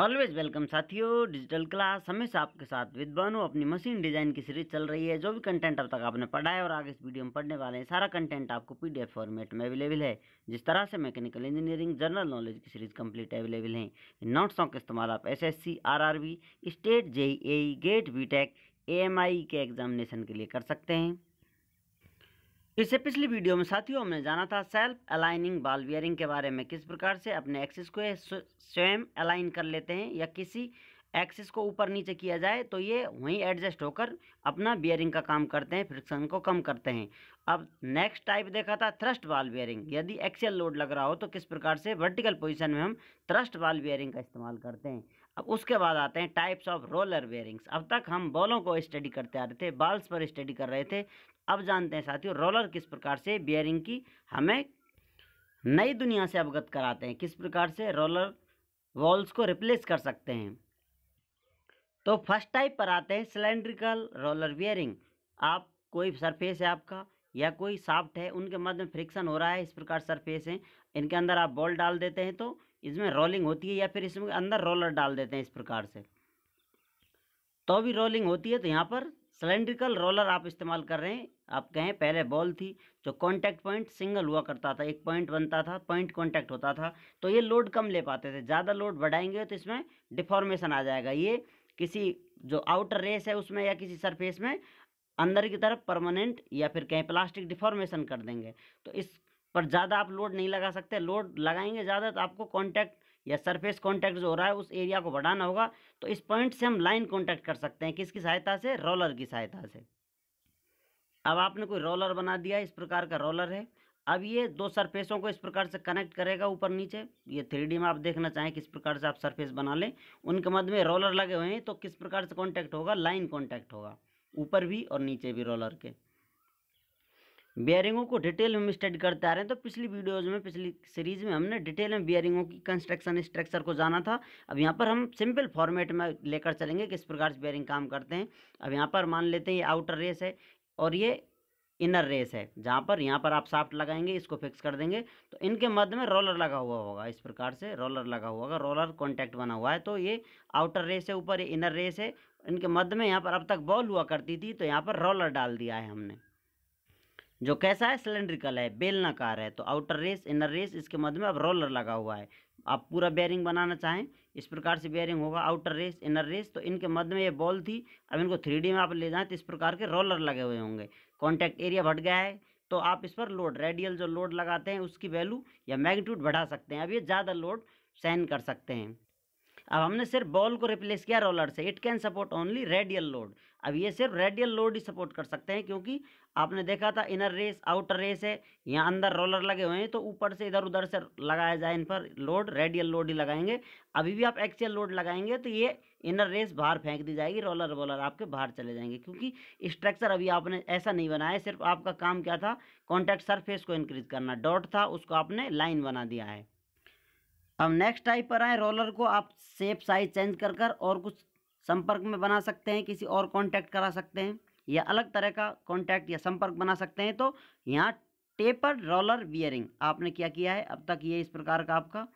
always welcome साथियों digital class हमेशा आपके साथ विद्वानों अपनी मशीन डिजाइन की सीरीज चल रही है जो भी कंटेंट अब तक आपने पढ़ा है और आगे इस वीडियो में पढ़ने वाले हैं सारा कंटेंट आपको पीडीएफ फॉर्मेट में अवेलेबल है जिस तरह से मैकेनिकल इंजीनियरिंग जनरल नॉलेज की सीरीज कंप्लीट अवेलेबल है इन नोट्सों का इस्तेमाल आप S S state JE GATE B tech के एग्जामिनेशन के लिए कर सकते हैं इससे पिछली वीडियो में साथियों हमने जाना था सेल्फ अलाइनिंग बाल बियरिंग के बारे में किस प्रकार से अपने एक्सिस को स्वयं अलाइन कर लेते हैं या किसी एक्सिस को ऊपर नीचे किया जाए तो ये वहीं एडजस्ट होकर अपना बियरिंग का काम करते हैं फ्रिक्शन को कम करते हैं अब नेक्स्ट टाइप देखा था थ्रस्ट बाल बियरिंग यदि एक्सेल लोड लग रहा हो तो किस प्रकार से वर्टिकल पोजिशन में हम थ्रस्ट बाल बियरिंग का इस्तेमाल करते हैं अब उसके बाद आते हैं टाइप्स ऑफ रोलर बेयरिंग्स अब तक हम बॉलों को स्टडी करते आ रहे थे बॉल्स पर स्टडी कर रहे थे अब जानते हैं साथियों रोलर किस प्रकार से बियरिंग की हमें नई दुनिया से अवगत कराते हैं किस प्रकार से रोलर वॉल्स को रिप्लेस कर सकते हैं तो फर्स्ट टाइप पर आते हैं सिलेंड्रिकल रोलर बियरिंग आप कोई सरफेस है आपका या कोई साफ्ट है उनके मध्य में फ्रिक्शन हो रहा है इस प्रकार सरफेस हैं इनके अंदर आप बॉल डाल देते हैं तो इसमें रोलिंग होती है या फिर इसमें अंदर रोलर डाल देते हैं इस प्रकार से तो भी रोलिंग होती है तो यहाँ पर सिलेंड्रिकल रोलर आप इस्तेमाल कर रहे हैं आप कहें पहले बॉल थी जो कांटेक्ट पॉइंट सिंगल हुआ करता था एक पॉइंट बनता था पॉइंट कांटेक्ट होता था तो ये लोड कम ले पाते थे ज़्यादा लोड बढ़ाएंगे तो इसमें डिफॉर्मेशन आ जाएगा ये किसी जो आउटर रेस है उसमें या किसी सरफेस में अंदर की तरफ परमानेंट या फिर कहीं प्लास्टिक डिफॉर्मेशन कर देंगे तो इस पर ज़्यादा आप लोड नहीं लगा सकते लोड लगाएंगे ज़्यादा तो आपको कॉन्टैक्ट या सरफेस कॉन्टैक्ट जो हो रहा है उस एरिया को बढ़ाना होगा तो इस पॉइंट से हम लाइन कॉन्टैक्ट कर सकते हैं किसकी सहायता से रोलर की सहायता से अब आपने कोई रोलर बना दिया इस प्रकार का रोलर है अब ये दो सरफेसों को इस प्रकार से कनेक्ट करेगा ऊपर नीचे ये थ्री में आप देखना चाहें किस प्रकार से आप सरफेस बना लें उनके मध्य में रोलर लगे हुए हैं तो किस प्रकार से कॉन्टैक्ट होगा लाइन कॉन्टैक्ट होगा ऊपर भी और नीचे भी रोलर के बियरिंगों को डिटेल में हम स्टडी करते आ रहे हैं तो पिछली वीडियोज में पिछली सीरीज में हमने डिटेल में बियरिंगों की कंस्ट्रक्शन स्ट्रक्चर को जाना था अब यहाँ पर हम सिंपल फॉर्मेट में लेकर चलेंगे किस प्रकार से बियरिंग काम करते हैं अब यहाँ पर मान लेते हैं ये आउटर रेस है और ये इनर रेस है जहाँ पर यहाँ पर आप साफ्ट लगाएंगे इसको फिक्स कर देंगे तो इनके मध्य में रोलर लगा हुआ होगा इस प्रकार से रोलर लगा हुआ होगा रोलर कॉन्टैक्ट बना हुआ है तो ये आउटर रेस है ऊपर ये इनर रेस है इनके मध्य में यहाँ पर अब तक बॉल हुआ करती थी तो यहाँ पर रोलर डाल दिया है हमने जो कैसा है सिलेंड्रिकल है बेलनाकार है तो आउटर रेस इनर रेस इसके मध्य में अब रोलर लगा हुआ है आप पूरा बेयरिंग बनाना चाहें इस प्रकार से बेयरिंग होगा आउटर रेस इनर रेस तो इनके मध्य में ये बॉल थी अब इनको थ्री में आप ले जाएं तो इस प्रकार के रोलर लगे हुए होंगे कॉन्टैक्ट एरिया बढ़ गया है तो आप इस पर लोड रेडियल जो लोड लगाते हैं उसकी वैल्यू या मैग्नीट्यूड बढ़ा सकते हैं अब ये ज़्यादा लोड सहन कर सकते हैं अब हमने सिर्फ बॉल को रिप्लेस किया रोलर से it can support only radial load अब ये सिर्फ रेडियल लोड ही सपोर्ट कर सकते हैं क्योंकि आपने देखा था इनर रेस आउटर रेस है यहाँ अंदर रोलर लगे हुए हैं तो ऊपर से इधर उधर से लगाया जाए इन पर लोड रेडियल लोड ही लगाएंगे अभी भी आप एक्सियल लोड लगाएंगे तो ये इनर रेस बाहर फेंक दी जाएगी रोलर वोलर आपके बाहर चले जाएंगे क्योंकि स्ट्रक्चर अभी आपने ऐसा नहीं बनाया सिर्फ आपका काम क्या था कॉन्टैक्ट सरफेस को इंक्रीज करना डॉट था उसको आपने लाइन बना दिया है अब नेक्स्ट टाइप पर आए रोलर को आप सेप साइज चेंज कर कर और कुछ संपर्क में बना सकते हैं किसी और कांटेक्ट करा सकते हैं या अलग तरह का कांटेक्ट या संपर्क बना सकते हैं तो यहाँ टेपर रोलर बियरिंग आपने क्या किया है अब तक ये इस प्रकार का आपका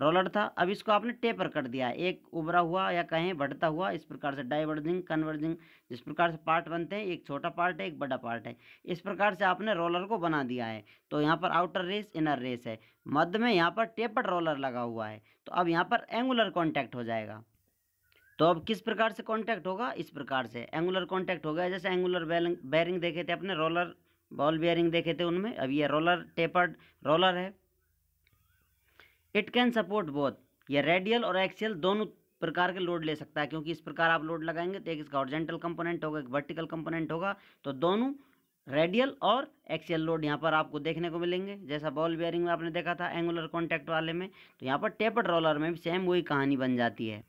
रोलर था अब इसको आपने टेपर कर दिया है एक उभरा हुआ या कहें बढ़ता हुआ इस प्रकार से डाइवर्जिंग कन्वर्जिंग जिस प्रकार से पार्ट बनते हैं एक छोटा पार्ट है एक बड़ा पार्ट है इस प्रकार से आपने रोलर को बना दिया है तो यहाँ पर आउटर रेस इनर रेस है मध्य में यहाँ पर टेपर रोलर लगा हुआ है तो अब यहाँ पर एंगुलर कॉन्टैक्ट हो जाएगा तो अब किस प्रकार से कॉन्टैक्ट होगा इस प्रकार से एंगुलर कॉन्टैक्ट हो गया जैसे एंगुलर बैरिंग देखे थे अपने रोलर बॉल बेयरिंग देखे थे उनमें अब ये रोलर टेपर्ड रोलर है इट कैन सपोर्ट बोथ ये रेडियल और एक्सियल दोनों प्रकार के लोड ले सकता है क्योंकि इस प्रकार आप लोड लगाएंगे तो एक इसका ऑर्जेंटल कंपोनेंट होगा एक वर्टिकल कंपोनेंट होगा तो दोनों रेडियल और एक्सियल लोड यहाँ पर आपको देखने को मिलेंगे जैसा बॉल बियरिंग में आपने देखा था एंगुलर कॉन्टैक्ट वाले में तो यहाँ पर टेपर रोलर में भी सेम वही कहानी बन जाती है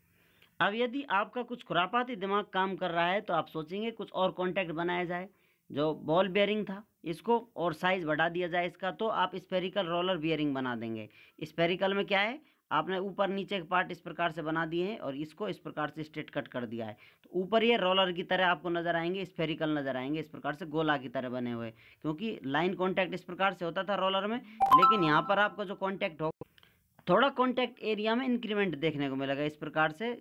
अब यदि आपका कुछ खुरापाती दिमाग काम कर रहा है तो आप सोचेंगे कुछ और कॉन्टैक्ट बनाया जाए जो बॉल बेयरिंग था इसको और साइज़ बढ़ा दिया जाए इसका तो आप स्पेरिकल रोलर बियरिंग बना देंगे स्पेरिकल में क्या है आपने ऊपर नीचे के पार्ट इस प्रकार से बना दिए हैं और इसको इस प्रकार से स्ट्रेट कट कर दिया है तो ऊपर ये रोलर की तरह आपको नज़र आएंगे स्पेरिकल नज़र आएंगे इस प्रकार से गोला की तरह बने हुए क्योंकि लाइन कॉन्टैक्ट इस प्रकार से होता था रोलर में लेकिन यहाँ पर आपका जो कॉन्टैक्ट हो थोड़ा कॉन्टैक्ट एरिया में इंक्रीमेंट देखने को मिलेगा इस प्रकार से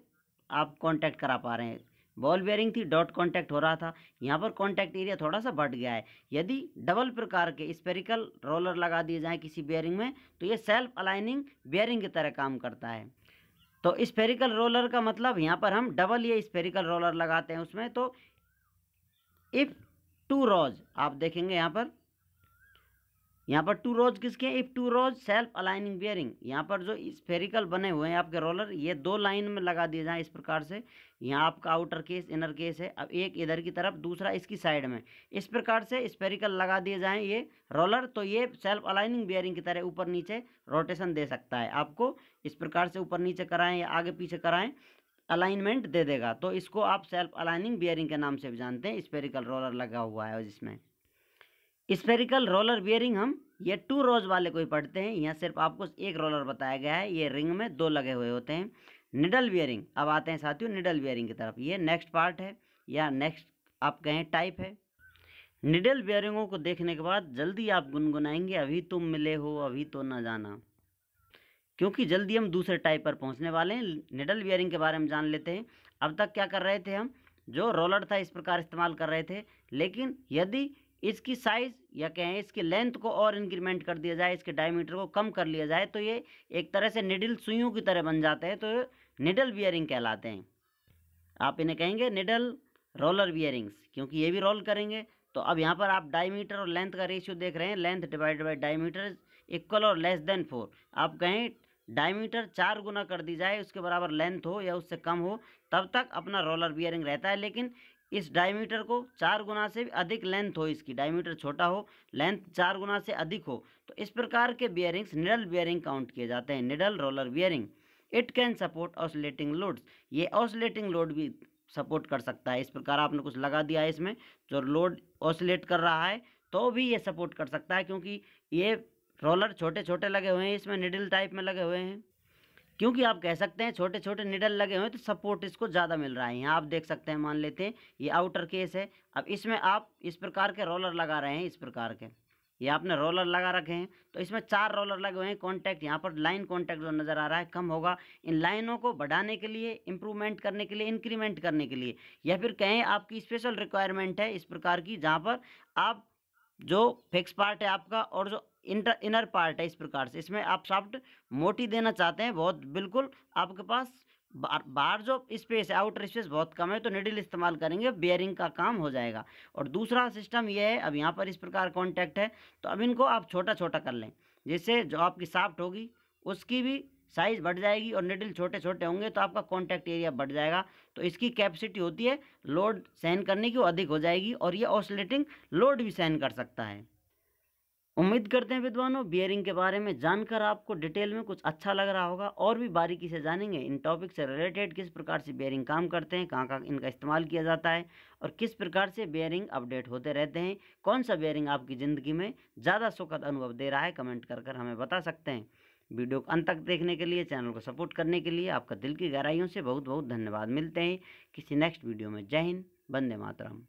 आप कॉन्टैक्ट करा पा रहे हैं बॉल बेयरिंग थी डॉट कांटेक्ट हो रहा था यहाँ पर कांटेक्ट एरिया थोड़ा सा बढ़ गया है यदि डबल प्रकार के स्पेरिकल रोलर लगा दिए जाएँ किसी बेयरिंग में तो ये सेल्फ अलाइनिंग बेयरिंग की तरह काम करता है तो स्पेरिकल रोलर का मतलब यहाँ पर हम डबल ये स्पेरिकल रोलर लगाते हैं उसमें तो इफ़ टू रोज आप देखेंगे यहाँ पर यहाँ पर टू रोज किसके if two rows self aligning bearing यहाँ पर जो स्फेरिकल बने हुए हैं आपके रोलर ये दो लाइन में लगा दिए जाएँ इस प्रकार से यहाँ आपका आउटर केस इनर केस है अब एक इधर की तरफ दूसरा इसकी साइड में इस प्रकार से स्फेरिकल लगा दिए जाएँ ये रोलर तो ये सेल्फ अलाइनिंग बियरिंग की तरह ऊपर नीचे रोटेशन दे सकता है आपको इस प्रकार से ऊपर नीचे कराएँ या आगे पीछे कराएँ अलाइनमेंट दे देगा तो इसको आप सेल्फ अलाइनिंग बियरिंग के नाम से भी जानते हैं स्पेरिकल रोलर लगा हुआ है जिसमें स्पेरिकल रोलर बियरिंग हम ये टू रोज वाले को ही पढ़ते हैं यहाँ सिर्फ आपको एक रोलर बताया गया है ये रिंग में दो लगे हुए होते हैं निडल बियरिंग अब आते हैं साथियों निडल बियरिंग की तरफ ये नेक्स्ट पार्ट है या नेक्स्ट आप कहें टाइप है निडल बियरिंगों को देखने के बाद जल्दी आप गुनगुनाएंगे अभी तुम मिले हो अभी तो ना जाना क्योंकि जल्दी हम दूसरे टाइप पर पहुंचने वाले हैं निडल बियरिंग के बारे में जान लेते हैं अब तक क्या कर रहे थे हम जो रोलर था इस प्रकार इस्तेमाल कर रहे थे लेकिन यदि इसकी साइज़ या कहें इसकी लेंथ को और इंक्रीमेंट कर दिया जाए इसके डायमीटर को कम कर लिया जाए तो ये एक तरह से निडल सुइयों की तरह बन जाते हैं तो निडल बियरिंग कहलाते हैं आप इन्हें कहेंगे निडल रोलर बियरिंग्स क्योंकि ये भी रोल करेंगे तो अब यहाँ पर आप डायमीटर और लेंथ का रेशियो देख रहे हैं length divide by diameter equal और लेस देन फोर आप कहें डायमीटर चार गुना कर दी जाए उसके बराबर लेंथ हो या उससे कम हो तब तक अपना रोलर बियरिंग रहता है लेकिन इस डायमीटर को चार गुना से अधिक लेंथ हो इसकी डायमीटर छोटा हो लेंथ चार गुना से अधिक हो तो इस प्रकार के बियरिंग्स निडल बियरिंग काउंट किए जाते हैं needle roller bearing it can support oscillating loads ये ऑसलेटिंग लोड भी सपोर्ट कर सकता है इस प्रकार आपने कुछ लगा दिया है इसमें जो लोड ऑसलेट कर रहा है तो भी ये सपोर्ट कर सकता है क्योंकि ये रोलर छोटे छोटे लगे हुए हैं इसमें निडल टाइप में लगे हुए हैं क्योंकि आप कह सकते हैं छोटे छोटे निडल लगे हुए तो सपोर्ट इसको ज़्यादा मिल रहा है यहाँ आप देख सकते हैं मान लेते हैं ये आउटर केस है अब इसमें आप इस प्रकार के रोलर लगा रहे हैं इस प्रकार के ये आपने रोलर लगा रखे हैं तो इसमें चार रोलर लगे हुए हैं कॉन्टैक्ट यहाँ पर लाइन कॉन्टैक्ट जो नज़र आ रहा है कम होगा इन लाइनों को बढ़ाने के लिए इम्प्रूवमेंट करने के लिए इंक्रीमेंट करने के लिए या फिर कहें आपकी स्पेशल रिक्वायरमेंट है इस प्रकार की जहाँ पर आप जो फिक्स पार्ट है आपका और जो इंटर इनर पार्ट है इस प्रकार से इसमें आप सॉफ्ट मोटी देना चाहते हैं बहुत बिल्कुल आपके पास बाहर जो स्पेस है आउटर स्पेस बहुत कम है तो निडिल इस्तेमाल करेंगे बियरिंग का काम हो जाएगा और दूसरा सिस्टम ये है अब यहाँ पर इस प्रकार कॉन्टैक्ट है तो अब इनको आप छोटा छोटा कर लें जिससे जो आपकी साफ्ट होगी उसकी भी साइज़ बढ़ जाएगी और निडिल छोटे छोटे होंगे तो आपका कॉन्टैक्ट एरिया बढ़ जाएगा तो इसकी कैपेसिटी होती है लोड सहन करने की वो अधिक हो जाएगी और ये ऑसलेटिंग लोड भी सहन कर सकता है उम्मीद करते हैं विद्वानों बियरिंग के बारे में जानकर आपको डिटेल में कुछ अच्छा लग रहा होगा और भी बारीकी से जानेंगे इन टॉपिक से रिलेटेड किस प्रकार से बियरिंग काम करते हैं कहाँ कहाँ इनका इस्तेमाल किया जाता है और किस प्रकार से बियरिंग अपडेट होते रहते हैं कौन सा बियरिंग आपकी ज़िंदगी में ज़्यादा सुखद अनुभव दे रहा है कमेंट कर कर हमें बता सकते हैं वीडियो को अंत तक देखने के लिए चैनल को सपोर्ट करने के लिए आपका दिल की गहराइयों से बहुत बहुत धन्यवाद मिलते हैं किसी नेक्स्ट वीडियो में जय हिंद वंदे मातरम